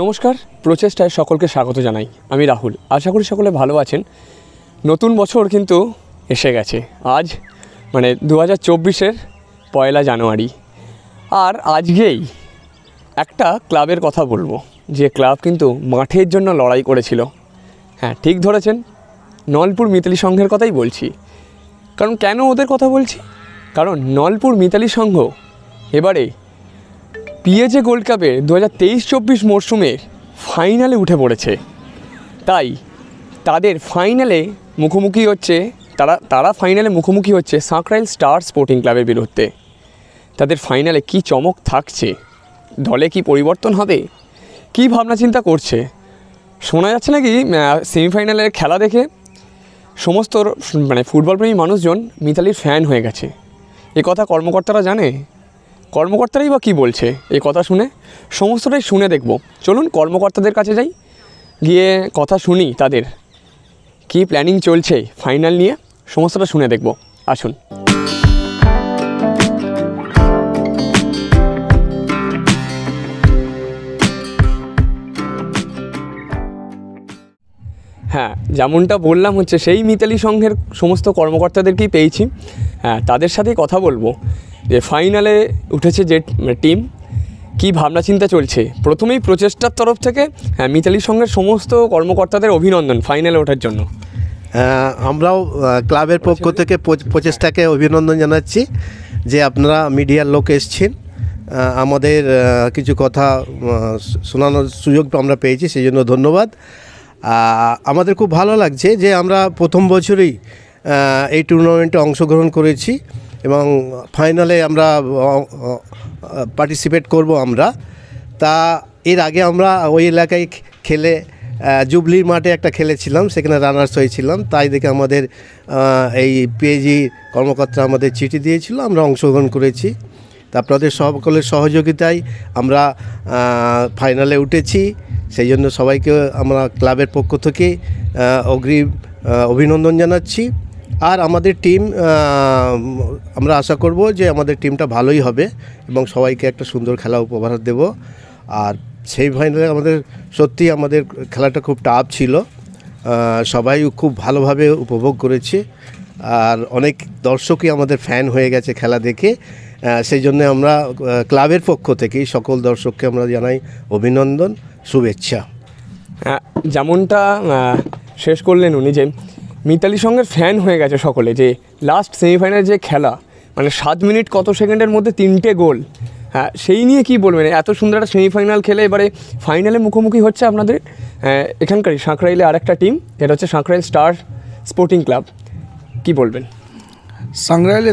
নমস্কার প্রচেষ্টায় সকলকে স্বাগত জানাই আমি রাহুল আশা করি সকলে ভালো আছেন নতুন বছর কিন্তু এসে গেছে আজ মানে দু হাজার চব্বিশের পয়লা জানুয়ারি আর আজকেই একটা ক্লাবের কথা বলবো যে ক্লাব কিন্তু মাঠের জন্য লড়াই করেছিল হ্যাঁ ঠিক ধরেছেন নলপুর মিতালি সংঘের কথাই বলছি কারণ কেন ওদের কথা বলছি কারণ নলপুর মিতালি সংঘ এবারে পিএজে গোল্ড কাপের দু হাজার তেইশ চব্বিশ মরশুমে ফাইনালে উঠে পড়েছে তাই তাদের ফাইনালে মুখোমুখি হচ্ছে তারা তারা ফাইনালে মুখোমুখি হচ্ছে সাঁকরাইল স্টার স্পোর্টিং ক্লাবের বিরুদ্ধে তাদের ফাইনালে কি চমক থাকছে দলে কি পরিবর্তন হবে কি ভাবনা চিন্তা করছে শোনা যাচ্ছে নাকি সেমিফাইনালের খেলা দেখে সমস্ত মানে ফুটবলপ্রেমী মানুষজন মিতালির ফ্যান হয়ে গেছে এ কথা কর্মকর্তারা জানে কর্মকর্তারাই বা কী বলছে এই কথা শুনে সমস্তটাই শুনে দেখব চলুন কর্মকর্তাদের কাছে যাই গিয়ে কথা শুনি তাদের কি প্ল্যানিং চলছে ফাইনাল নিয়ে সমস্তটা শুনে দেখব আসুন হ্যাঁ যেমনটা বললাম হচ্ছে সেই মিতালি সংঘের সমস্ত কর্মকর্তাদেরকেই পেয়েছি হ্যাঁ তাদের সাথেই কথা বলবো যে ফাইনালে উঠেছে যে টিম মানে, কি ভাবনা চিন্তা চলছে প্রথমেই প্রচেষ্টার তরফ থেকে হ্যাঁ মিতালির সঙ্গে সমস্ত কর্মকর্তাদের অভিনন্দন ফাইনালে ওঠার জন্য হ্যাঁ, আমরাও ক্লাবের পক্ষ থেকে প্রচেষ্টাকে অভিনন্দন জানাচ্ছি যে আপনারা মিডিয়ার লোক এসছেন আমাদের কিছু কথা শোনানোর সুযোগ আমরা পেয়েছি সেই জন্য ধন্যবাদ আমাদের খুব ভালো লাগছে যে আমরা প্রথম বছরেই এই টুর্নামেন্টে অংশগ্রহণ করেছি এবং ফাইনালে আমরা পার্টিসিপেট করব আমরা তা এর আগে আমরা ওই এলাকায় খেলে জুবলির মাঠে একটা খেলেছিলাম সেখানে রানার্স হয়েছিলাম তাই দেখে আমাদের এই পিএজি কর্মকর্তা আমাদের চিঠি দিয়েছিল আমরা অংশগ্রহণ করেছি তা আপনাদের সকলের সহযোগিতায় আমরা ফাইনালে উঠেছি সেই জন্য সবাইকে আমরা ক্লাবের পক্ষ থেকে অগ্রিম অভিনন্দন জানাচ্ছি আর আমাদের টিম আমরা আশা করব যে আমাদের টিমটা ভালোই হবে এবং সবাইকে একটা সুন্দর খেলা উপহার দেব আর সেই ফাইনালে আমাদের সত্যি আমাদের খেলাটা খুব টাফ ছিল সবাই খুব ভালোভাবে উপভোগ করেছে আর অনেক দর্শকই আমাদের ফ্যান হয়ে গেছে খেলা দেখে সেই জন্য আমরা ক্লাবের পক্ষ থেকেই সকল দর্শককে আমরা জানাই অভিনন্দন শুভেচ্ছা যেমনটা শেষ করলেন উনি যে মিতালি সঙ্গের ফ্যান হয়ে গেছে সকলে যে লাস্ট সেমিফাইনাল যে খেলা মানে সাত মিনিট কত সেকেন্ডের মধ্যে তিনটে গোল হ্যাঁ সেই নিয়ে কি বলবেন এত সুন্দর একটা সেমিফাইনাল খেলে এবারে ফাইনালে মুখোমুখি হচ্ছে আপনাদের এখানকারই সাঁকরাইলে আরেকটা টিম যেটা হচ্ছে সাঁকরাইল স্টার স্পোর্টিং ক্লাব কি বলবেন সাংরাইল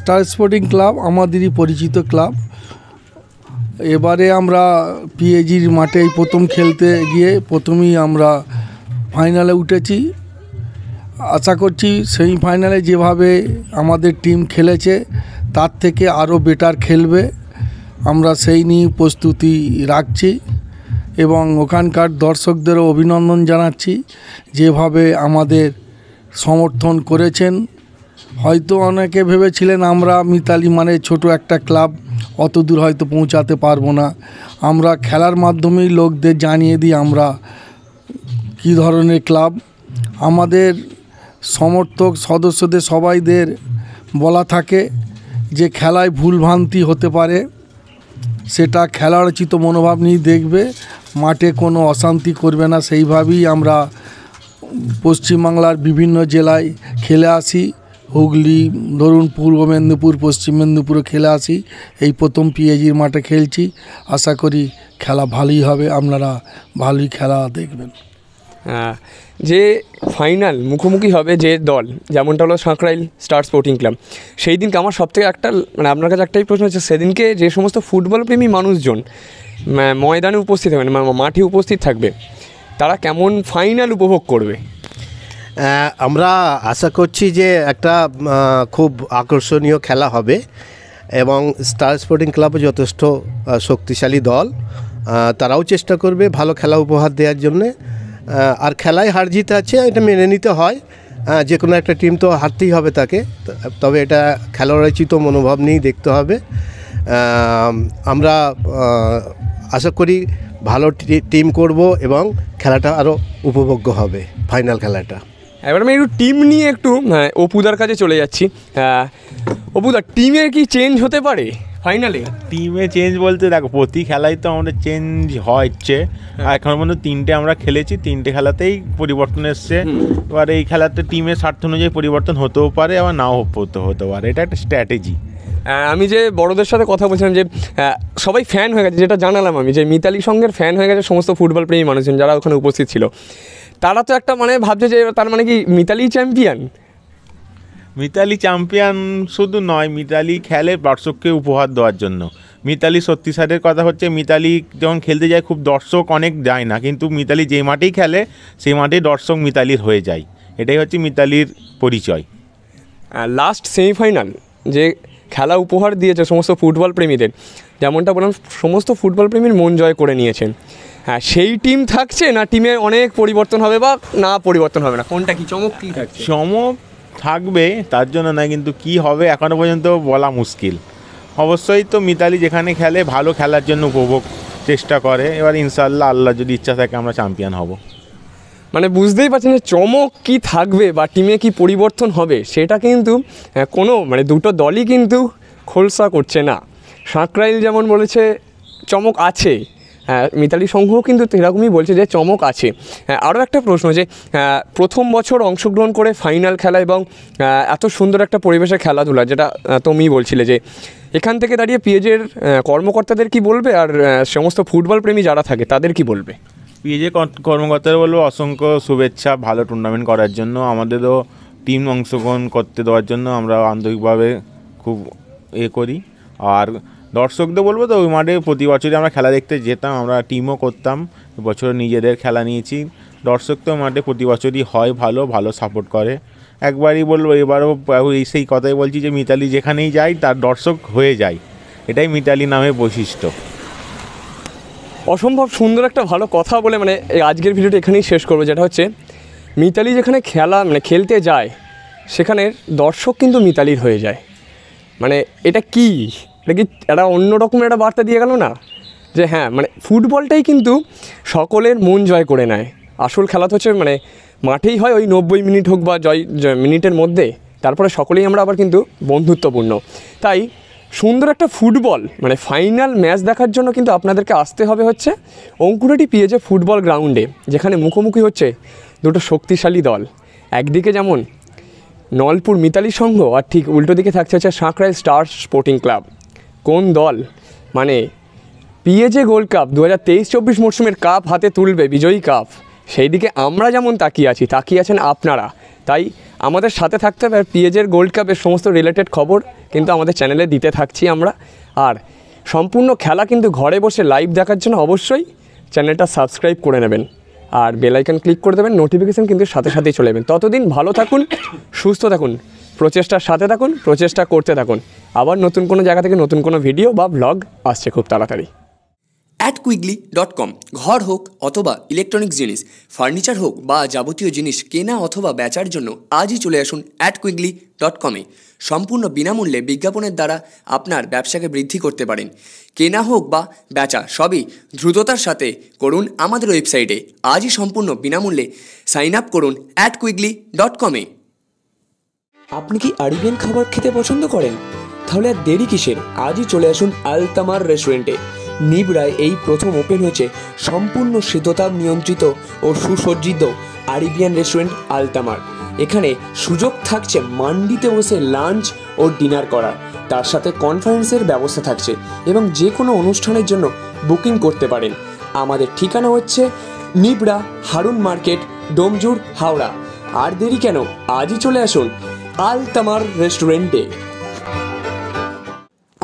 স্টার স্পোর্টিং ক্লাব আমাদেরই পরিচিত ক্লাব এবারে আমরা পিএজির মাঠে প্রথম খেলতে গিয়ে প্রথমেই আমরা ফাইনালে উঠেছি আশা করছি সেমিফাইনালে যেভাবে আমাদের টিম খেলেছে তার থেকে আরও বেটার খেলবে আমরা সেই নিয়ে প্রস্তুতি রাখছি এবং ওখানকার দর্শকদেরও অভিনন্দন জানাচ্ছি যেভাবে আমাদের সমর্থন করেছেন হয়তো অনেকে ভেবেছিলেন আমরা মিতালি মানে ছোট একটা ক্লাব অত দূর হয়তো পৌঁছাতে পারবো না আমরা খেলার মাধ্যমেই লোকদের জানিয়ে দিই আমরা কী ধরনের ক্লাব আমাদের সমর্থক সদস্যদের সবাইদের বলা থাকে যে খেলায় ভুলভ্রান্তি হতে পারে সেটা খেলারচিত মনোভাব নিয়ে দেখবে মাঠে কোনো অশান্তি করবে না সেইভাবেই আমরা পশ্চিমবাংলার বিভিন্ন জেলায় খেলে আসি হুগলি ধরুন পূর্ব মেদিনীপুর পশ্চিম মেদিনীপুরে খেলে আসি এই প্রথম পিএজির মাঠে খেলছি আশা করি খেলা ভালোই হবে আপনারা ভালোই খেলা দেখবেন যে ফাইনাল মুখোমুখি হবে যে দল যেমনটা হলো সাঁকরাইল স্টার স্পোর্টিং ক্লাব সেই দিনকে আমার সবথেকে একটা মানে আপনার কাছে একটাই প্রশ্ন হচ্ছে সেদিনকে যে সমস্ত ফুটবল প্রেমী মানুষজন ময়দানে উপস্থিত হবে মানে মাঠে উপস্থিত থাকবে তারা কেমন ফাইনাল উপভোগ করবে আমরা আশা করছি যে একটা খুব আকর্ষণীয় খেলা হবে এবং স্টার স্পোর্টিং ক্লাব যথেষ্ট শক্তিশালী দল তারাও চেষ্টা করবে ভালো খেলা উপহার দেওয়ার জন্যে আর খেলায় হার জিত আছে এটা মেনে নিতে হয় যে কোনো একটা টিম তো হারতেই হবে তাকে তবে এটা খেলোয়াড়চিত মনোভাব নিয়েই দেখতে হবে আমরা আশা করি ভালো টিম করব এবং খেলাটা আরও উপভোগ্য হবে ফাইনাল খেলাটা এবার আমি একটু টিম নিয়ে একটু হ্যাঁ, অপুদার কাছে চলে যাচ্ছি অপুদার টিমের কি চেঞ্জ হতে পারে ফাইনালে টিমে চেঞ্জ বলতে দেখো প্রতি খেলায় তো আমাদের চেঞ্জ হচ্ছে হ্যাঁ। আর এখন পর্যন্ত তিনটে আমরা খেলেছি তিনটে খেলাতেই পরিবর্তন এসছে এবার এই খেলাতে টিমের স্বার্থ অনুযায়ী পরিবর্তন হতেও পারে আবার নাও হতে হতে পারে এটা একটা স্ট্র্যাটেজি আমি যে বড়দের সাথে কথা বলছিলাম যে সবাই ফ্যান হয়ে গেছে যেটা জানালাম আমি যে মিতালি সঙ্গের ফ্যান হয়ে গেছে সমস্ত ফুটবল প্রেমী মানুষজন যারা ওখানে উপস্থিত ছিল তারা তো একটা মানে ভাবছে যে তার মানে কি মিতালি চ্যাম্পিয়ন মিতালি চ্যাম্পিয়ন শুধু নয় মিতালি খেলে দর্শককে উপহার দেওয়ার জন্য মিতালি সত্যি সারের কথা হচ্ছে মিতালি যখন খেলতে যায় খুব দর্শক অনেক যায় না কিন্তু মিতালি যে মাঠেই খেলে সেই মাঠে দর্শক মিতালির হয়ে যায় এটাই হচ্ছে মিতালির পরিচয় লাস্ট সেমিফাইনাল যে খেলা উপহার দিয়েছে সমস্ত ফুটবল প্রেমীদের যেমনটা বললাম সমস্ত ফুটবল প্রেমীর মন জয় করে নিয়েছেন হ্যাঁ সেই টিম থাকছে না টিমে অনেক পরিবর্তন হবে বা না পরিবর্তন হবে না কোনটা কি চমক কী থাকছে চমক থাকবে তার জন্য না কিন্তু কি হবে এখনও পর্যন্ত বলা মুশকিল অবশ্যই তো মিতালি যেখানে খেলে ভালো খেলার জন্য উপভোগ চেষ্টা করে এবার ইনশাল্লাহ আল্লাহ যদি ইচ্ছা থাকে আমরা চ্যাম্পিয়ন হব মানে বুঝতেই পারছেন যে চমক কী থাকবে বা টিমে কি পরিবর্তন হবে সেটা কিন্তু হ্যাঁ, কোনো মানে দুটো দলই কিন্তু খোলসা করছে না সাঁকরাইল যেমন বলেছে চমক আছে হ্যাঁ, মিতালি সংঘ কিন্তু সেরকমই বলছে যে চমক আছে হ্যাঁ, আরও একটা প্রশ্ন যে হ্যাঁ, প্রথম বছর অংশগ্রহণ করে ফাইনাল খেলা এবং এত সুন্দর একটা পরিবেশে খেলাধুলা যেটা তুমি বলছিলে যে এখান থেকে দাঁড়িয়ে পিএজের কর্মকর্তাদের কি বলবে আর সমস্ত ফুটবল প্রেমী যারা থাকে তাদের কি বলবে পিএজে কর্মকর্তারা বলবো অসংখ্য শুভেচ্ছা ভালো টুর্নামেন্ট করার জন্য আমাদেরও টিম অংশগ্রহণ করতে দেওয়ার জন্য আমরা আন্তরিকভাবে খুব এ করি আর দর্শকদের বলবো তো ওই মাঠে প্রতি বছরই আমরা খেলা দেখতে যেতাম আমরা টিমও করতাম বছর নিজেদের খেলা নিয়েছি দর্শক তো মাঠে প্রতি বছরই হয় ভালো ভালো সাপোর্ট করে একবারই বলবো এবারও এই সেই কথাই বলছি যে মিতালি যেখানেই যায় তার দর্শক হয়ে যায় এটাই মিতালি নামে বৈশিষ্ট্য অসম্ভব সুন্দর একটা ভালো কথা বলে মানে আজকের ভিডিওটি এখানেই শেষ করবো যেটা হচ্ছে মিতালি যেখানে খেলা মানে খেলতে যায় সেখানের দর্শক কিন্তু মিতালির হয়ে যায় মানে এটা কী এটা কি এটা অন্যরকম একটা বার্তা দিয়ে গেল না যে হ্যাঁ মানে ফুটবলটাই কিন্তু সকলের মন জয় করে নেয় আসল খেলা তো হচ্ছে মানে মাঠেই হয় ওই নব্বই মিনিট হোক বা জয় মিনিটের মধ্যে তারপরে সকলেই আমরা আবার কিন্তু বন্ধুত্বপূর্ণ তাই সুন্দর একটা ফুটবল মানে ফাইনাল ম্যাচ দেখার জন্য কিন্তু আপনাদেরকে আসতে হবে হচ্ছে অঙ্কুরটি পিয়েছে ফুটবল গ্রাউন্ডে যেখানে মুখোমুখি হচ্ছে দুটো শক্তিশালী দল একদিকে যেমন নলপুর মিতালি সংঘ আর ঠিক উল্টো দিকে থাকছে হচ্ছে সাঁকড়াই স্টার স্পোর্টিং ক্লাব কোন দল মানে পিএজে গোল্ড কাপ দু হাজার তেইশ চব্বিশ মরশুমের কাপ হাতে তুলবে বিজয়ী কাপ সেই দিকে আমরা যেমন তাকিয়ে আছি তাকিয়ে আছেন আপনারা তাই আমাদের সাথে থাকতে হবে পিএজের গোল্ড কাপের সমস্ত রিলেটেড খবর কিন্তু আমাদের চ্যানেলে দিতে থাকছি আমরা আর সম্পূর্ণ খেলা কিন্তু ঘরে বসে লাইভ দেখার জন্য অবশ্যই চ্যানেলটা সাবস্ক্রাইব করে নেবেন আর বেলাইকন ক্লিক করে দেবেন নোটিফিকেশান কিন্তু সাথে সাথেই চলে যাবেন ততদিন ভালো থাকুন সুস্থ থাকুন প্রচেষ্টার সাথে থাকুন প্রচেষ্টা করতে থাকুন আবার নতুন কোনো জায়গা থেকে নতুন কোনো ভিডিও বা ব্লগ আসছে খুব তাড়াতাড়ি অ্যাট কুইগলি ডট কম ঘর হোক অথবা ইলেকট্রনিক্স জিনিস ফার্নিচার হোক বা যাবতীয় জিনিস কেনা অথবা বেচার জন্য আজই চলে আসুন অ্যাট কুইগলি ডট কমে সম্পূর্ণ বিনামূল্যে বিজ্ঞাপনের দ্বারা আপনার ব্যবসাকে বৃদ্ধি করতে পারেন কেনা হোক বা বেচা সবই দ্রুততার সাথে করুন আমাদের ওয়েবসাইটে আজই সম্পূর্ণ বিনামূল্যে সাইন আপ করুন অ্যাট কুইগলি ডট কমে আপনি কি আরবিয়ান খাবার খেতে পছন্দ করেন তাহলে আর দেরি কিসের আজই চলে আসুন আলতামার রেস্টুরেন্টে নিবরায় এই প্রথম ওপেন হয়েছে সম্পূর্ণ শীততাপ নিয়ন্ত্রিত ও সুসজ্জিত আরিবিয়ান রেস্টুরেন্ট আলতামার এখানে সুযোগ থাকছে মান্ডিতে বসে লাঞ্চ ও ডিনার করার তার সাথে কনফারেন্সের ব্যবস্থা থাকছে এবং যে কোনো অনুষ্ঠানের জন্য বুকিং করতে পারেন আমাদের ঠিকানা হচ্ছে নিবরা হারুন মার্কেট ডোমজুর হাওড়া আর দেরি কেন আজই চলে আসুন আলতামার রেস্টুরেন্টে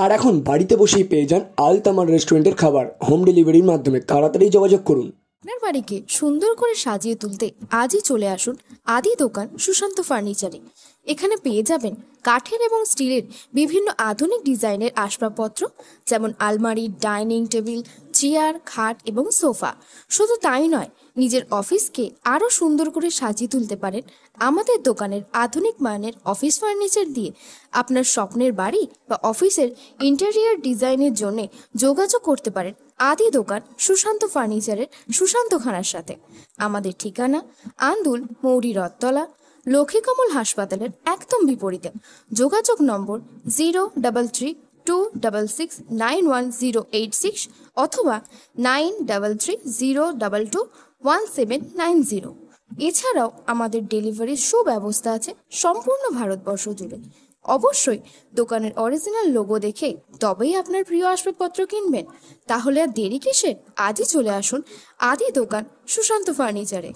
আর এখন বাড়িতে বসেই পেয়ে যান আলতামার রেস্টুরেন্টের খাবার হোম ডেলিভারির মাধ্যমে তাড়াতাড়ি যোগাযোগ করুন আপনার বাড়িকে সুন্দর করে সাজিয়ে তুলতে আজই চলে আসুন আদি দোকান সুশান্ত ফার্নিচারে এখানে পেয়ে যাবেন কাঠের এবং স্টিলের বিভিন্ন আধুনিক ডিজাইনের আসবাবপত্র যেমন আলমারি ডাইনিং টেবিল চেয়ার খাট এবং সোফা শুধু তাই নয় নিজের অফিসকে আরও সুন্দর করে সাজিয়ে তুলতে পারেন আমাদের দোকানের আধুনিক মানের অফিস ফার্নিচার দিয়ে আপনার স্বপ্নের বাড়ি বা অফিসের ইন্টেরিয়ার ডিজাইনের জন্য যোগাযোগ করতে পারেন আদি দোকান সুশান্ত ফার্নিচারের সুশান্ত খানার সাথে আমাদের ঠিকানা আন্দুল মৌরি রথতলা লক্ষ্মীকমল হাসপাতালের একদম বিপরীতে যোগাযোগ number zero double three two double six nine one zero eight six অথবা nine double three zero double two one seven nine zero এছাড়াও আমাদের ডেলিভারির সুব্যবস্থা আছে সম্পূর্ণ ভারতবর্ষ জুড়ে অবশ্যই দোকানের অরিজিনাল লোগো দেখে তবেই আপনার প্রিয় আসবাবপত্র কিনবেন তাহলে আর দেরি কিসে আজই চলে আসুন আদি দোকান সুশান্ত ফার্নিচারে